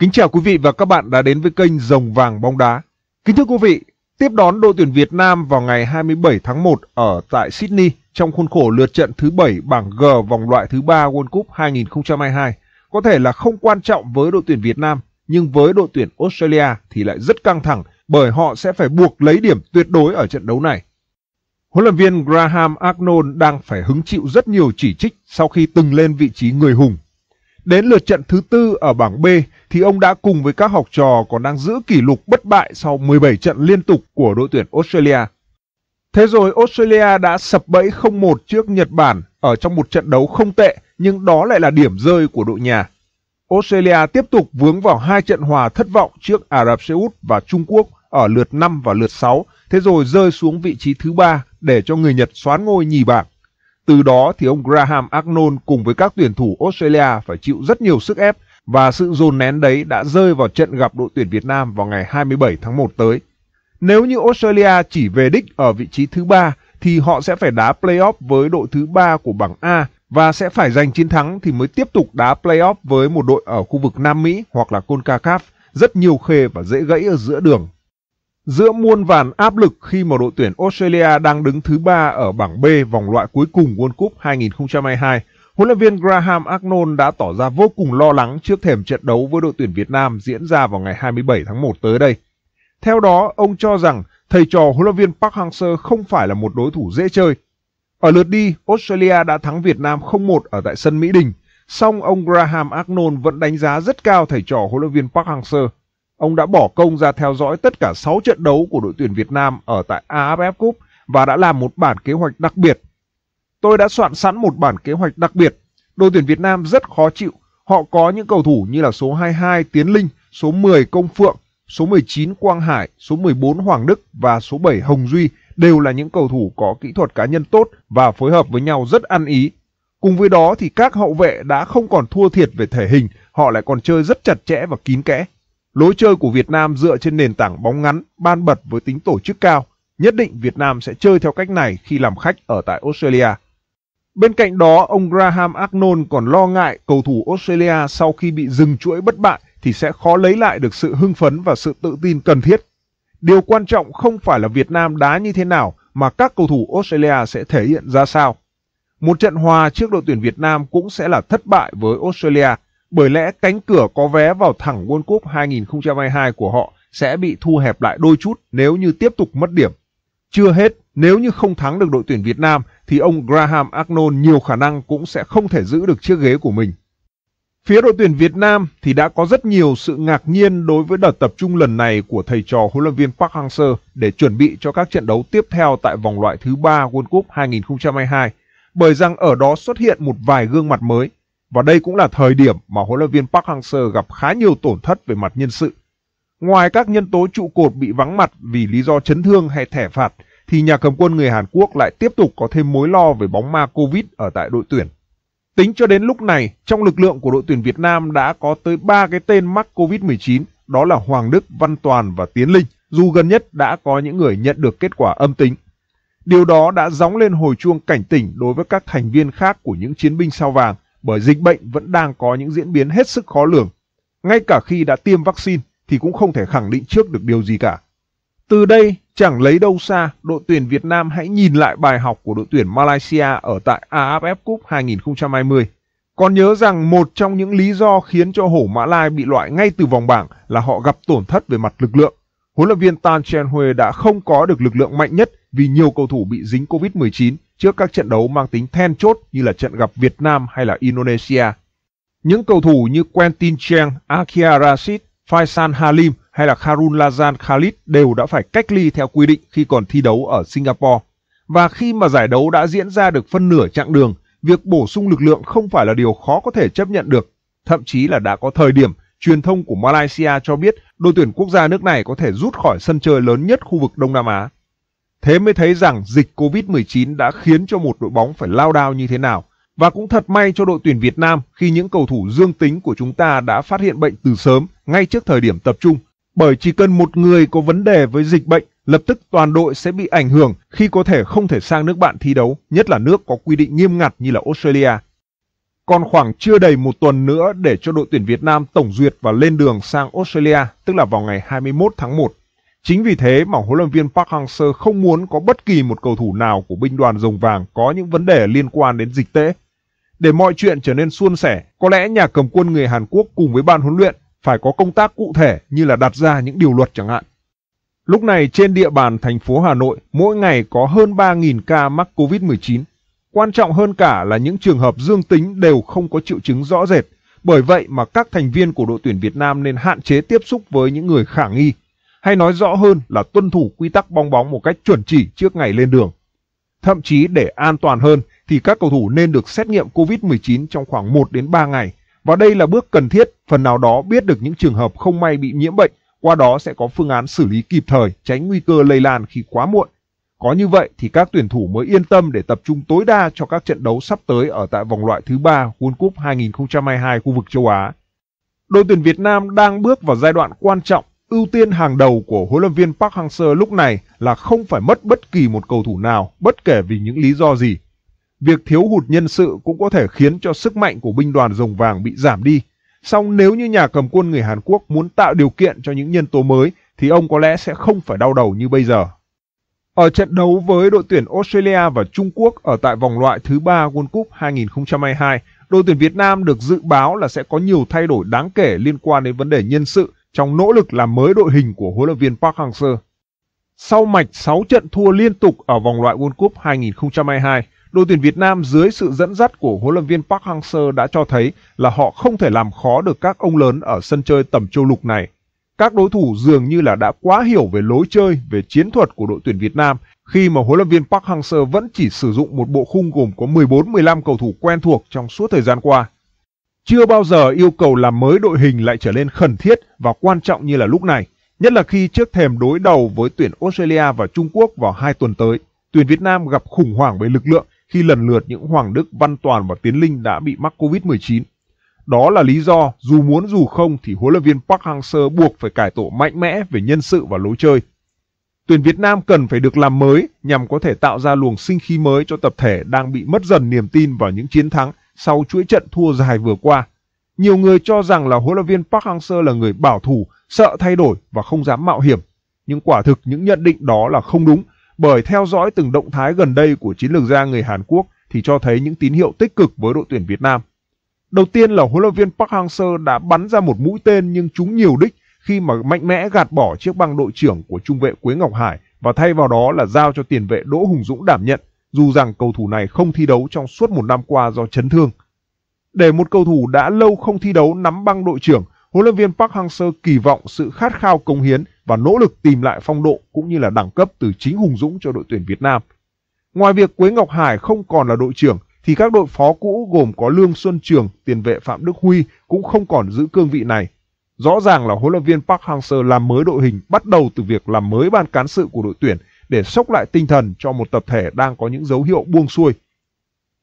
Kính chào quý vị và các bạn đã đến với kênh Rồng Vàng Bóng Đá. Kính thưa quý vị, tiếp đón đội tuyển Việt Nam vào ngày 27 tháng 1 ở tại Sydney trong khuôn khổ lượt trận thứ 7 bảng G vòng loại thứ 3 World Cup 2022 có thể là không quan trọng với đội tuyển Việt Nam nhưng với đội tuyển Australia thì lại rất căng thẳng bởi họ sẽ phải buộc lấy điểm tuyệt đối ở trận đấu này. Huấn luyện viên Graham Arnold đang phải hứng chịu rất nhiều chỉ trích sau khi từng lên vị trí người hùng. Đến lượt trận thứ tư ở bảng B thì ông đã cùng với các học trò còn đang giữ kỷ lục bất bại sau 17 trận liên tục của đội tuyển Australia. Thế rồi Australia đã sập bẫy 0-1 trước Nhật Bản ở trong một trận đấu không tệ nhưng đó lại là điểm rơi của đội nhà. Australia tiếp tục vướng vào hai trận hòa thất vọng trước Ả Rập Xê Út và Trung Quốc ở lượt 5 và lượt 6, thế rồi rơi xuống vị trí thứ ba để cho người Nhật xoán ngôi nhì bảng. Từ đó thì ông Graham Arnold cùng với các tuyển thủ Australia phải chịu rất nhiều sức ép và sự dồn nén đấy đã rơi vào trận gặp đội tuyển Việt Nam vào ngày 27 tháng 1 tới. Nếu như Australia chỉ về đích ở vị trí thứ ba thì họ sẽ phải đá playoff với đội thứ ba của bảng A và sẽ phải giành chiến thắng thì mới tiếp tục đá playoff với một đội ở khu vực Nam Mỹ hoặc là CONCACAF rất nhiều khê và dễ gãy ở giữa đường. Giữa muôn vàn áp lực khi mà đội tuyển Australia đang đứng thứ ba ở bảng B vòng loại cuối cùng World Cup 2022, huấn luyện viên Graham Arnold đã tỏ ra vô cùng lo lắng trước thềm trận đấu với đội tuyển Việt Nam diễn ra vào ngày 27 tháng 1 tới đây. Theo đó, ông cho rằng thầy trò huấn luyện viên Park Hang-seo không phải là một đối thủ dễ chơi. Ở lượt đi, Australia đã thắng Việt Nam 0-1 ở tại sân Mỹ Đình. Song ông Graham Arnold vẫn đánh giá rất cao thầy trò huấn luyện viên Park Hang-seo. Ông đã bỏ công ra theo dõi tất cả 6 trận đấu của đội tuyển Việt Nam ở tại AFF Cup và đã làm một bản kế hoạch đặc biệt Tôi đã soạn sẵn một bản kế hoạch đặc biệt. Đội tuyển Việt Nam rất khó chịu. Họ có những cầu thủ như là số 22 Tiến Linh, số 10 Công Phượng, số 19 Quang Hải, số 14 Hoàng Đức và số 7 Hồng Duy đều là những cầu thủ có kỹ thuật cá nhân tốt và phối hợp với nhau rất ăn ý. Cùng với đó thì các hậu vệ đã không còn thua thiệt về thể hình, họ lại còn chơi rất chặt chẽ và kín kẽ. Lối chơi của Việt Nam dựa trên nền tảng bóng ngắn, ban bật với tính tổ chức cao. Nhất định Việt Nam sẽ chơi theo cách này khi làm khách ở tại Australia. Bên cạnh đó, ông Graham Arnold còn lo ngại cầu thủ Australia sau khi bị dừng chuỗi bất bại thì sẽ khó lấy lại được sự hưng phấn và sự tự tin cần thiết. Điều quan trọng không phải là Việt Nam đá như thế nào mà các cầu thủ Australia sẽ thể hiện ra sao. Một trận hòa trước đội tuyển Việt Nam cũng sẽ là thất bại với Australia bởi lẽ cánh cửa có vé vào thẳng World Cup 2022 của họ sẽ bị thu hẹp lại đôi chút nếu như tiếp tục mất điểm. Chưa hết, nếu như không thắng được đội tuyển Việt Nam thì ông Graham Arnold nhiều khả năng cũng sẽ không thể giữ được chiếc ghế của mình. Phía đội tuyển Việt Nam thì đã có rất nhiều sự ngạc nhiên đối với đợt tập trung lần này của thầy trò huấn luyện viên Park Hang-seo để chuẩn bị cho các trận đấu tiếp theo tại vòng loại thứ 3 World Cup 2022, bởi rằng ở đó xuất hiện một vài gương mặt mới. Và đây cũng là thời điểm mà huấn luyện viên Park Hang-seo gặp khá nhiều tổn thất về mặt nhân sự Ngoài các nhân tố trụ cột bị vắng mặt vì lý do chấn thương hay thẻ phạt, thì nhà cầm quân người Hàn Quốc lại tiếp tục có thêm mối lo về bóng ma Covid ở tại đội tuyển. Tính cho đến lúc này, trong lực lượng của đội tuyển Việt Nam đã có tới 3 cái tên mắc Covid-19, đó là Hoàng Đức, Văn Toàn và Tiến Linh, dù gần nhất đã có những người nhận được kết quả âm tính. Điều đó đã gióng lên hồi chuông cảnh tỉnh đối với các thành viên khác của những chiến binh sao vàng, bởi dịch bệnh vẫn đang có những diễn biến hết sức khó lường. Ngay cả khi đã tiêm vaccine, thì cũng không thể khẳng định trước được điều gì cả. Từ đây, chẳng lấy đâu xa, đội tuyển Việt Nam hãy nhìn lại bài học của đội tuyển Malaysia ở tại AFF Cup 2020. Còn nhớ rằng một trong những lý do khiến cho hổ Mã Lai bị loại ngay từ vòng bảng là họ gặp tổn thất về mặt lực lượng. Huấn luyện viên Tan Chen Hue đã không có được lực lượng mạnh nhất vì nhiều cầu thủ bị dính Covid-19 trước các trận đấu mang tính then chốt như là trận gặp Việt Nam hay là Indonesia. Những cầu thủ như Quentin Cheng, Akia Rashid Faisal Halim hay là Karun Lazan Khalid đều đã phải cách ly theo quy định khi còn thi đấu ở Singapore. Và khi mà giải đấu đã diễn ra được phân nửa chặng đường, việc bổ sung lực lượng không phải là điều khó có thể chấp nhận được. Thậm chí là đã có thời điểm, truyền thông của Malaysia cho biết đội tuyển quốc gia nước này có thể rút khỏi sân chơi lớn nhất khu vực Đông Nam Á. Thế mới thấy rằng dịch Covid-19 đã khiến cho một đội bóng phải lao đao như thế nào và cũng thật may cho đội tuyển Việt Nam khi những cầu thủ dương tính của chúng ta đã phát hiện bệnh từ sớm, ngay trước thời điểm tập trung. Bởi chỉ cần một người có vấn đề với dịch bệnh, lập tức toàn đội sẽ bị ảnh hưởng khi có thể không thể sang nước bạn thi đấu, nhất là nước có quy định nghiêm ngặt như là Australia. Còn khoảng chưa đầy một tuần nữa để cho đội tuyển Việt Nam tổng duyệt và lên đường sang Australia, tức là vào ngày 21 tháng 1. Chính vì thế mà huấn luyện viên Park Hang-seo không muốn có bất kỳ một cầu thủ nào của binh đoàn rồng vàng có những vấn đề liên quan đến dịch tễ để mọi chuyện trở nên suôn sẻ, có lẽ nhà cầm quân người Hàn Quốc cùng với ban huấn luyện phải có công tác cụ thể như là đặt ra những điều luật chẳng hạn. Lúc này trên địa bàn thành phố Hà Nội mỗi ngày có hơn 3.000 ca mắc COVID-19. Quan trọng hơn cả là những trường hợp dương tính đều không có triệu chứng rõ rệt. Bởi vậy mà các thành viên của đội tuyển Việt Nam nên hạn chế tiếp xúc với những người khả nghi. Hay nói rõ hơn là tuân thủ quy tắc bong bóng một cách chuẩn chỉ trước ngày lên đường. Thậm chí để an toàn hơn thì các cầu thủ nên được xét nghiệm COVID-19 trong khoảng 1 đến 3 ngày. Và đây là bước cần thiết phần nào đó biết được những trường hợp không may bị nhiễm bệnh, qua đó sẽ có phương án xử lý kịp thời, tránh nguy cơ lây lan khi quá muộn. Có như vậy thì các tuyển thủ mới yên tâm để tập trung tối đa cho các trận đấu sắp tới ở tại vòng loại thứ 3 World Cup 2022 khu vực châu Á. Đội tuyển Việt Nam đang bước vào giai đoạn quan trọng ưu tiên hàng đầu của huấn luyện viên Park Hang-seo lúc này là không phải mất bất kỳ một cầu thủ nào, bất kể vì những lý do gì. Việc thiếu hụt nhân sự cũng có thể khiến cho sức mạnh của binh đoàn rồng vàng bị giảm đi. Song nếu như nhà cầm quân người Hàn Quốc muốn tạo điều kiện cho những nhân tố mới thì ông có lẽ sẽ không phải đau đầu như bây giờ. Ở trận đấu với đội tuyển Australia và Trung Quốc ở tại vòng loại thứ 3 World Cup 2022, đội tuyển Việt Nam được dự báo là sẽ có nhiều thay đổi đáng kể liên quan đến vấn đề nhân sự trong nỗ lực làm mới đội hình của huấn luyện viên Park Hang-seo. Sau mạch 6 trận thua liên tục ở vòng loại World Cup 2022, đội tuyển Việt Nam dưới sự dẫn dắt của huấn luyện viên Park Hang-seo đã cho thấy là họ không thể làm khó được các ông lớn ở sân chơi tầm châu lục này. Các đối thủ dường như là đã quá hiểu về lối chơi, về chiến thuật của đội tuyển Việt Nam khi mà huấn luyện viên Park Hang-seo vẫn chỉ sử dụng một bộ khung gồm có 14-15 cầu thủ quen thuộc trong suốt thời gian qua. Chưa bao giờ yêu cầu làm mới đội hình lại trở nên khẩn thiết và quan trọng như là lúc này, nhất là khi trước thềm đối đầu với tuyển Australia và Trung Quốc vào hai tuần tới, tuyển Việt Nam gặp khủng hoảng về lực lượng khi lần lượt những Hoàng Đức, Văn Toàn và Tiến Linh đã bị mắc Covid-19. Đó là lý do dù muốn dù không thì huấn luyện viên Park Hang-seo buộc phải cải tổ mạnh mẽ về nhân sự và lối chơi. Tuyển Việt Nam cần phải được làm mới nhằm có thể tạo ra luồng sinh khí mới cho tập thể đang bị mất dần niềm tin vào những chiến thắng sau chuỗi trận thua dài vừa qua. Nhiều người cho rằng là huấn luyện viên Park Hang-seo là người bảo thủ, sợ thay đổi và không dám mạo hiểm. Nhưng quả thực những nhận định đó là không đúng, bởi theo dõi từng động thái gần đây của chiến lược gia người Hàn Quốc thì cho thấy những tín hiệu tích cực với đội tuyển Việt Nam. Đầu tiên là huấn luyện viên Park Hang-seo đã bắn ra một mũi tên nhưng trúng nhiều đích khi mà mạnh mẽ gạt bỏ chiếc băng đội trưởng của trung vệ Quế Ngọc Hải và thay vào đó là giao cho tiền vệ Đỗ Hùng Dũng đảm nhận dù rằng cầu thủ này không thi đấu trong suốt một năm qua do chấn thương. Để một cầu thủ đã lâu không thi đấu nắm băng đội trưởng, huấn luyện viên Park Hang-seo kỳ vọng sự khát khao cống hiến và nỗ lực tìm lại phong độ cũng như là đẳng cấp từ chính Hùng Dũng cho đội tuyển Việt Nam. Ngoài việc Quế Ngọc Hải không còn là đội trưởng thì các đội phó cũ gồm có Lương Xuân Trường, tiền vệ Phạm Đức Huy cũng không còn giữ cương vị này. Rõ ràng là huấn luyện viên Park Hang-seo làm mới đội hình bắt đầu từ việc làm mới ban cán sự của đội tuyển để sốc lại tinh thần cho một tập thể đang có những dấu hiệu buông xuôi.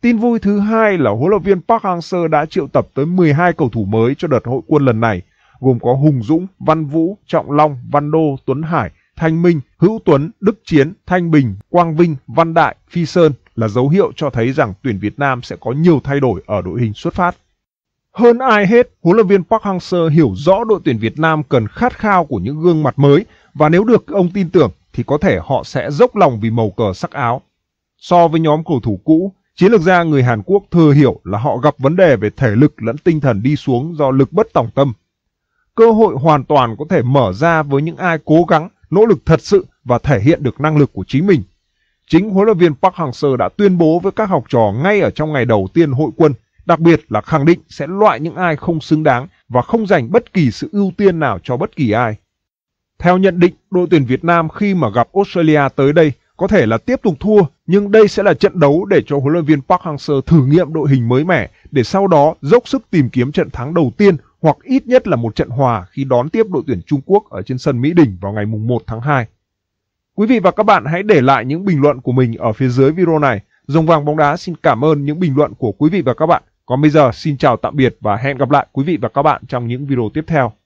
Tin vui thứ hai là huấn luyện viên Park Hang-seo đã triệu tập tới 12 cầu thủ mới cho đợt hội quân lần này, gồm có Hùng Dũng, Văn Vũ, Trọng Long, Văn Đô, Tuấn Hải, Thanh Minh, Hữu Tuấn, Đức Chiến, Thanh Bình, Quang Vinh, Văn Đại, Phi Sơn là dấu hiệu cho thấy rằng tuyển Việt Nam sẽ có nhiều thay đổi ở đội hình xuất phát. Hơn ai hết, huấn luyện viên Park Hang-seo hiểu rõ đội tuyển Việt Nam cần khát khao của những gương mặt mới và nếu được ông tin tưởng thì có thể họ sẽ dốc lòng vì màu cờ sắc áo. So với nhóm cầu thủ cũ, chiến lược gia người Hàn Quốc thừa hiểu là họ gặp vấn đề về thể lực lẫn tinh thần đi xuống do lực bất tòng tâm. Cơ hội hoàn toàn có thể mở ra với những ai cố gắng, nỗ lực thật sự và thể hiện được năng lực của chính mình. Chính huấn luyện viên Park Hang-seo đã tuyên bố với các học trò ngay ở trong ngày đầu tiên hội quân, đặc biệt là khẳng định sẽ loại những ai không xứng đáng và không dành bất kỳ sự ưu tiên nào cho bất kỳ ai. Theo nhận định, đội tuyển Việt Nam khi mà gặp Australia tới đây có thể là tiếp tục thua, nhưng đây sẽ là trận đấu để cho huấn luyện viên Park Hang-seo thử nghiệm đội hình mới mẻ để sau đó dốc sức tìm kiếm trận thắng đầu tiên hoặc ít nhất là một trận hòa khi đón tiếp đội tuyển Trung Quốc ở trên sân Mỹ Đình vào ngày mùng 1 tháng 2. Quý vị và các bạn hãy để lại những bình luận của mình ở phía dưới video này. Rồng vàng bóng đá xin cảm ơn những bình luận của quý vị và các bạn. Còn bây giờ xin chào tạm biệt và hẹn gặp lại quý vị và các bạn trong những video tiếp theo.